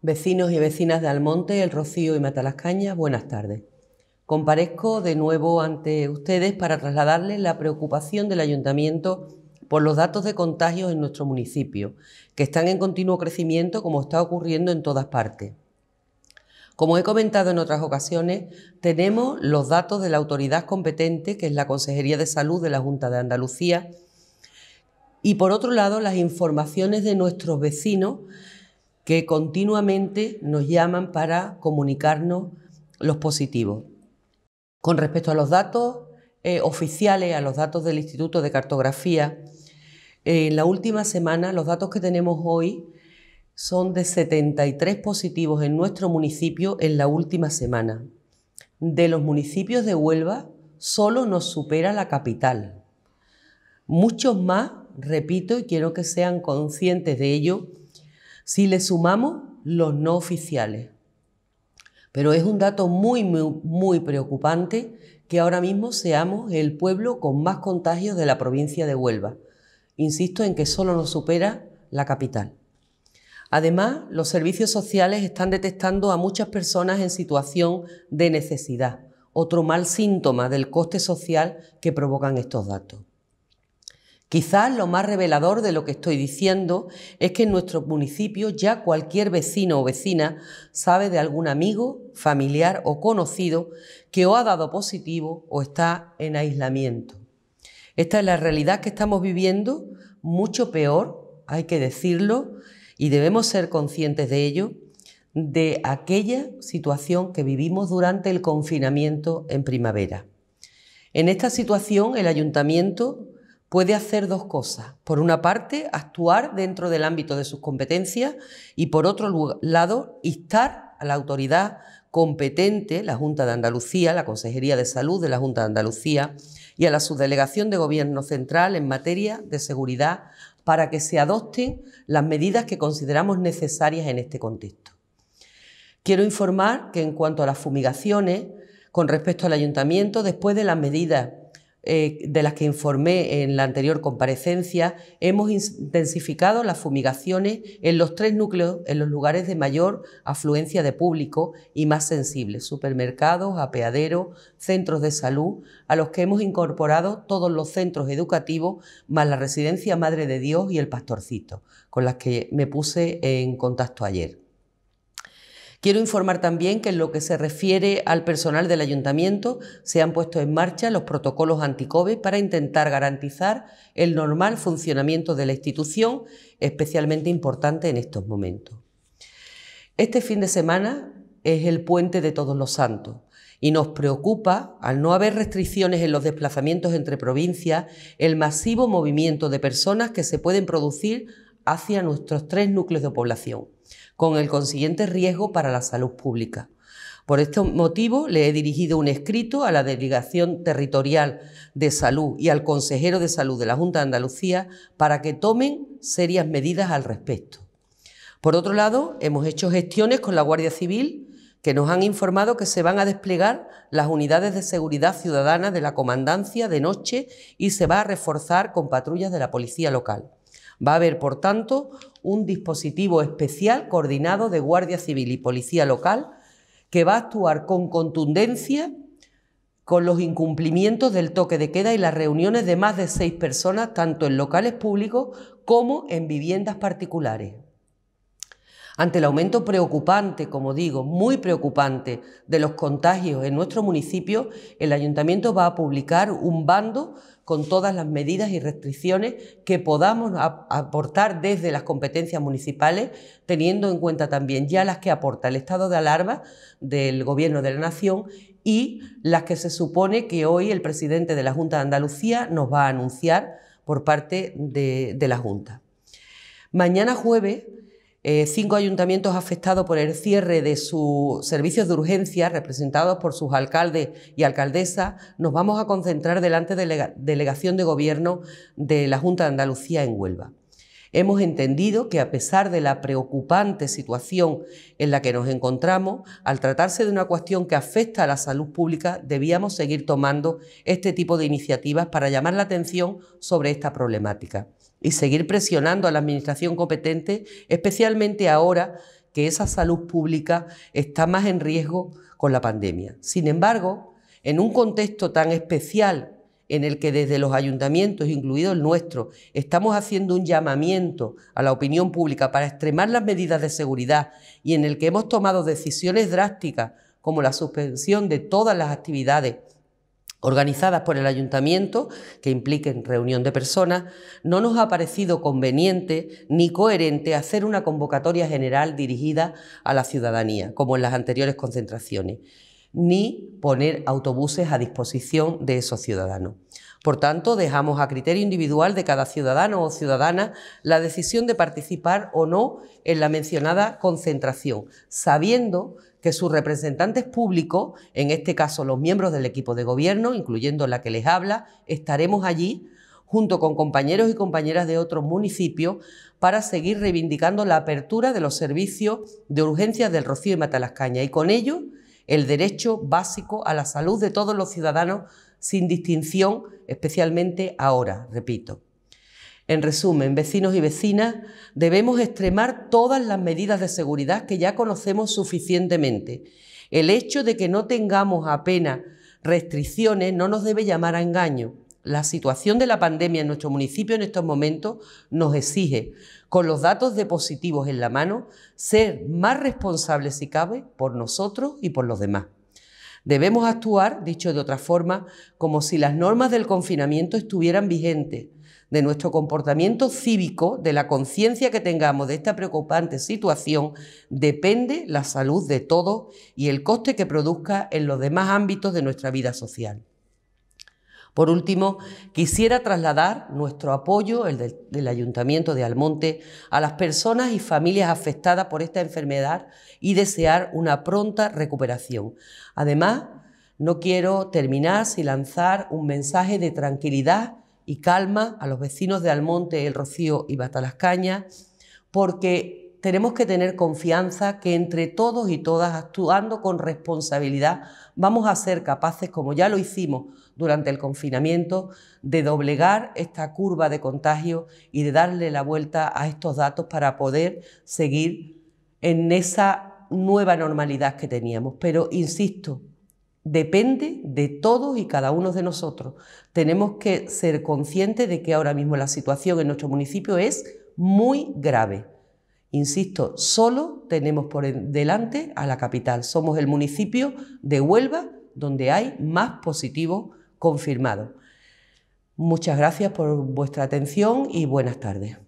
Vecinos y vecinas de Almonte, El Rocío y Matalascañas, buenas tardes. Comparezco de nuevo ante ustedes para trasladarles la preocupación del ayuntamiento por los datos de contagios en nuestro municipio, que están en continuo crecimiento como está ocurriendo en todas partes. Como he comentado en otras ocasiones, tenemos los datos de la autoridad competente, que es la Consejería de Salud de la Junta de Andalucía, y por otro lado las informaciones de nuestros vecinos que continuamente nos llaman para comunicarnos los positivos. Con respecto a los datos eh, oficiales, a los datos del Instituto de Cartografía, en la última semana los datos que tenemos hoy son de 73 positivos en nuestro municipio en la última semana. De los municipios de Huelva, solo nos supera la capital. Muchos más, repito, y quiero que sean conscientes de ello, si le sumamos los no oficiales. Pero es un dato muy, muy, muy preocupante que ahora mismo seamos el pueblo con más contagios de la provincia de Huelva. Insisto en que solo nos supera la capital. Además, los servicios sociales están detectando a muchas personas en situación de necesidad, otro mal síntoma del coste social que provocan estos datos. Quizás lo más revelador de lo que estoy diciendo es que en nuestro municipio ya cualquier vecino o vecina sabe de algún amigo, familiar o conocido que o ha dado positivo o está en aislamiento. Esta es la realidad que estamos viviendo, mucho peor, hay que decirlo, y debemos ser conscientes de ello, de aquella situación que vivimos durante el confinamiento en primavera. En esta situación, el ayuntamiento puede hacer dos cosas. Por una parte, actuar dentro del ámbito de sus competencias y por otro lado, instar a la autoridad competente, la Junta de Andalucía, la Consejería de Salud de la Junta de Andalucía y a la Subdelegación de Gobierno Central en materia de seguridad para que se adopten las medidas que consideramos necesarias en este contexto. Quiero informar que en cuanto a las fumigaciones, con respecto al ayuntamiento, después de las medidas eh, de las que informé en la anterior comparecencia, hemos intensificado las fumigaciones en los tres núcleos, en los lugares de mayor afluencia de público y más sensibles, supermercados, apeaderos, centros de salud, a los que hemos incorporado todos los centros educativos, más la Residencia Madre de Dios y el Pastorcito, con las que me puse en contacto ayer. Quiero informar también que en lo que se refiere al personal del ayuntamiento se han puesto en marcha los protocolos anticovid para intentar garantizar el normal funcionamiento de la institución, especialmente importante en estos momentos. Este fin de semana es el puente de Todos los Santos y nos preocupa, al no haber restricciones en los desplazamientos entre provincias, el masivo movimiento de personas que se pueden producir hacia nuestros tres núcleos de población con el consiguiente riesgo para la salud pública. Por este motivo, le he dirigido un escrito a la Delegación Territorial de Salud y al Consejero de Salud de la Junta de Andalucía para que tomen serias medidas al respecto. Por otro lado, hemos hecho gestiones con la Guardia Civil que nos han informado que se van a desplegar las unidades de seguridad ciudadana de la comandancia de noche y se va a reforzar con patrullas de la policía local. Va a haber, por tanto, un dispositivo especial coordinado de Guardia Civil y Policía Local que va a actuar con contundencia con los incumplimientos del toque de queda y las reuniones de más de seis personas, tanto en locales públicos como en viviendas particulares. Ante el aumento preocupante, como digo, muy preocupante de los contagios en nuestro municipio, el ayuntamiento va a publicar un bando con todas las medidas y restricciones que podamos aportar desde las competencias municipales, teniendo en cuenta también ya las que aporta el estado de alarma del Gobierno de la Nación y las que se supone que hoy el presidente de la Junta de Andalucía nos va a anunciar por parte de la Junta. Mañana jueves eh, cinco ayuntamientos afectados por el cierre de sus servicios de urgencia, representados por sus alcaldes y alcaldesas, nos vamos a concentrar delante de la delegación de gobierno de la Junta de Andalucía en Huelva. Hemos entendido que a pesar de la preocupante situación en la que nos encontramos, al tratarse de una cuestión que afecta a la salud pública, debíamos seguir tomando este tipo de iniciativas para llamar la atención sobre esta problemática y seguir presionando a la administración competente, especialmente ahora que esa salud pública está más en riesgo con la pandemia. Sin embargo, en un contexto tan especial en el que desde los ayuntamientos, incluido el nuestro, estamos haciendo un llamamiento a la opinión pública para extremar las medidas de seguridad y en el que hemos tomado decisiones drásticas como la suspensión de todas las actividades organizadas por el ayuntamiento, que impliquen reunión de personas, no nos ha parecido conveniente ni coherente hacer una convocatoria general dirigida a la ciudadanía, como en las anteriores concentraciones, ni poner autobuses a disposición de esos ciudadanos. Por tanto, dejamos a criterio individual de cada ciudadano o ciudadana la decisión de participar o no en la mencionada concentración, sabiendo que sus representantes públicos, en este caso los miembros del equipo de gobierno, incluyendo la que les habla, estaremos allí junto con compañeros y compañeras de otros municipios para seguir reivindicando la apertura de los servicios de urgencias del Rocío y Matalascaña y con ello el derecho básico a la salud de todos los ciudadanos sin distinción, especialmente ahora, repito. En resumen, vecinos y vecinas, debemos extremar todas las medidas de seguridad que ya conocemos suficientemente. El hecho de que no tengamos apenas restricciones no nos debe llamar a engaño. La situación de la pandemia en nuestro municipio en estos momentos nos exige, con los datos de positivos en la mano, ser más responsables si cabe por nosotros y por los demás. Debemos actuar, dicho de otra forma, como si las normas del confinamiento estuvieran vigentes de nuestro comportamiento cívico, de la conciencia que tengamos de esta preocupante situación, depende la salud de todos y el coste que produzca en los demás ámbitos de nuestra vida social. Por último, quisiera trasladar nuestro apoyo, el del Ayuntamiento de Almonte, a las personas y familias afectadas por esta enfermedad y desear una pronta recuperación. Además, no quiero terminar sin lanzar un mensaje de tranquilidad y calma a los vecinos de Almonte, El Rocío y Batalascaña porque tenemos que tener confianza que entre todos y todas, actuando con responsabilidad, vamos a ser capaces, como ya lo hicimos durante el confinamiento, de doblegar esta curva de contagio y de darle la vuelta a estos datos para poder seguir en esa nueva normalidad que teníamos. Pero, insisto, depende de todos y cada uno de nosotros. Tenemos que ser conscientes de que ahora mismo la situación en nuestro municipio es muy grave. Insisto, solo tenemos por delante a la capital. Somos el municipio de Huelva donde hay más positivos confirmados. Muchas gracias por vuestra atención y buenas tardes.